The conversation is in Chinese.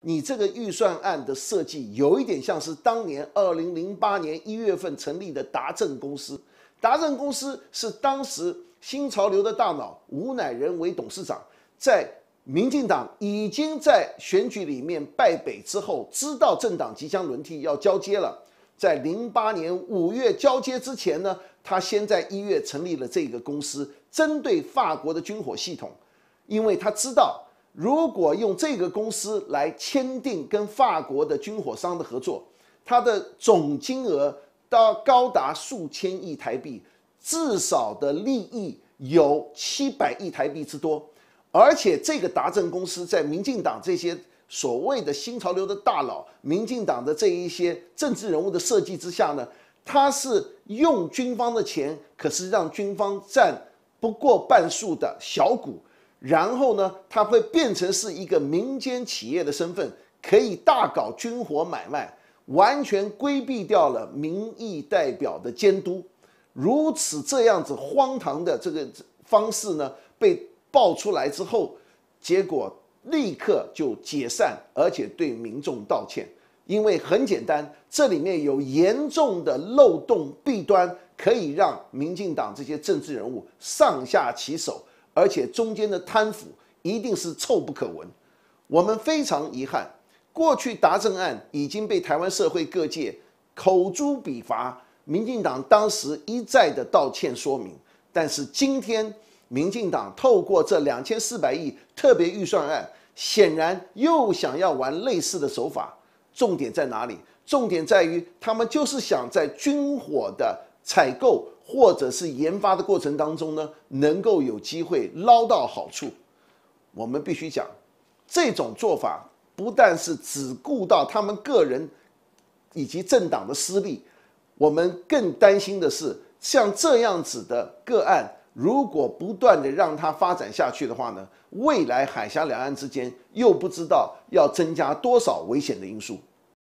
你这个预算案的设计有一点像是当年二零零八年一月份成立的达政公司。达政公司是当时新潮流的大脑吴乃仁为董事长，在民进党已经在选举里面败北之后，知道政党即将轮替要交接了，在零八年五月交接之前呢，他先在一月成立了这个公司，针对法国的军火系统，因为他知道。如果用这个公司来签订跟法国的军火商的合作，它的总金额到高达数千亿台币，至少的利益有七百亿台币之多。而且这个达正公司在民进党这些所谓的新潮流的大佬、民进党的这一些政治人物的设计之下呢，他是用军方的钱，可是让军方占不过半数的小股。然后呢，它会变成是一个民间企业的身份，可以大搞军火买卖，完全规避掉了民意代表的监督。如此这样子荒唐的这个方式呢，被爆出来之后，结果立刻就解散，而且对民众道歉。因为很简单，这里面有严重的漏洞弊端，可以让民进党这些政治人物上下其手。而且中间的贪腐一定是臭不可闻，我们非常遗憾，过去达政案已经被台湾社会各界口诛笔伐，民进党当时一再的道歉说明，但是今天民进党透过这两千四百亿特别预算案，显然又想要玩类似的手法，重点在哪里？重点在于他们就是想在军火的采购。或者是研发的过程当中呢，能够有机会捞到好处，我们必须讲，这种做法不但是只顾到他们个人以及政党的私利，我们更担心的是，像这样子的个案，如果不断的让它发展下去的话呢，未来海峡两岸之间又不知道要增加多少危险的因素。